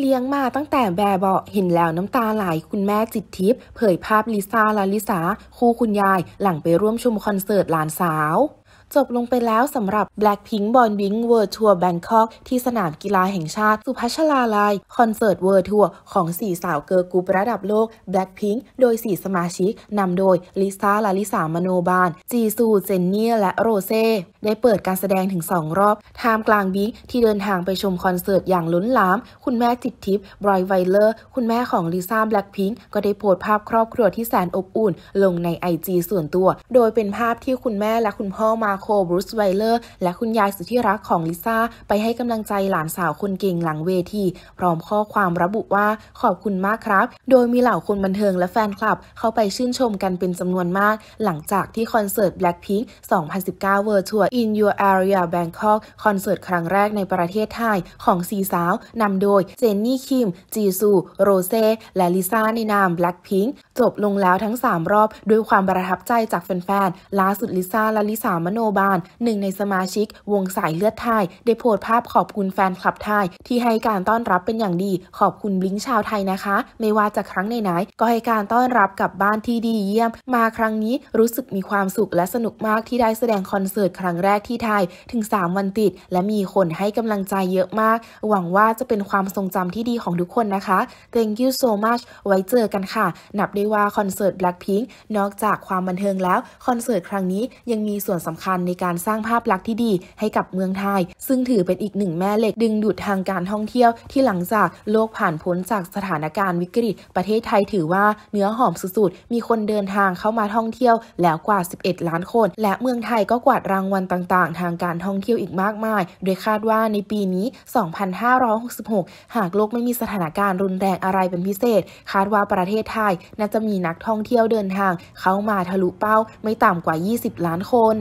เลี้ยงมาตั้งแต่แบบเบาเห็นแล้วน้ำตาไหลคุณแม่จิตทิพย์เผยภาพลิซ่าลาลิสาคู่คุณยายหลังไปร่วมชมคอนเสิร์ตหลานสาวจบลงไปแล้วสำหรับ Blackpink b o อ n Wing World Tour Bangkok ที่สนามกีฬาแห่งชาติสุพัชลาลัยคอนเสิร์ตเวิร์ทัวร์ของสี่สาวเกิร์ลกรุ๊ประดับโลก Blackpink โดยสี่สมาชิกนำโดยลิซ่าลาลิสามโนบาลจีซูเจนเนียและโรเซ่ได้เปิดการแสดงถึงสองรอบท่ามกลางบิ๊กที่เดินทางไปชมคอนเสิร์ตอย่างล้นหลามคุณแม่จิตทิพย์บรอยไวเลอร์คุณแม่ของลิซ่าแบล็คพิงก็ได้โพสต์ภาพครอบครัวที่แสนอบอุ่นลงในไอจีส่วนตัว โดยเป็นภาพที่คุณแม่และคุณพ่อมาโคบรูซไวเลอร์และคุณยายสุดที่รักของลิซ่าไปให้กำลังใจหลานสาวคนเก่งหลังเวที พร้อมข้อความระบุว่าขอบคุณมากครับ โดยมีเหล่าคนบันเทิงและแฟนคลับ เข้าไปชื่นชมกันเป็นจำนวนมาก หลังจากที่คอนเสิร์ต Blackpink 2019 Virtual In Your Area Bangkok คอนเสิร์ตครั้งแรกในประเทศไทยของสีสาวนำโดยเจนนี่คิมจีซูโรเซและลิซ่าในนาม Blackpink จบลงแล้วทั้ง 3 รอบ ด้วยความประทับใจจากแฟนๆล่าสุดลิซ่าและลิสามโนบาลหนึ่งในสมาชิก วงสายเลือดไทยได้โพสต์ภาพขอบคุณแฟนคลับไทย ที่ให้การต้อนรับเป็นอย่างดี ขอบคุณบลิงชาวไทยนะคะ ไม่ว่าจะครั้งไหนๆ ก็ให้การต้อนรับกับบ้านที่ดีเยี่ยม มาครั้งนี้รู้สึกมีความสุขและสนุกมากที่ได้แสดงคอนเสิร์ตครั้งแรกที่ไทย ถึง 3 วันติด และมีคนให้กำลังใจเยอะมาก หวังว่าจะเป็นความทรงจำที่ดีของทุกคนนะคะ Thank you so much ไว้เจอกันค่ะ นับได้ว่าคอนเสิร์ต Blackpink นอกจากความบันเทิงแล้วคอนเสิร์ตครั้งนี้ยังมีส่วนสำคัญนในการสร้างภาพลักษณ์ที่ดีให้กับเมืองไทย ซึ่งถือเป็นอีกหนึ่งแม่เหล็กดึงดูดทางการท่องเที่ยวที่หลังจากโลกผ่านพ้นจากสถานการณ์วิกฤต ประเทศไทยถือว่าเนื้อหอมสุดๆมีคนเดินทางเข้ามาท่องเที่ยวแล้วกว่า 11 ล้านคน และเมืองไทยก็กวาดรางวัลต่างๆ ทางการท่องเที่ยวอีกมากมาย โดยคาดว่าในปีนี้ 2566 หากโลกไม่มีสถานการณ์รุนแรงอะไรเป็นพิเศษ คาดว่าประเทศไทยน่าจะมีนักท่องเที่ยวเดินทางเข้ามาทะลุเป้าไม่ต่ำกว่า 20 ล้านคน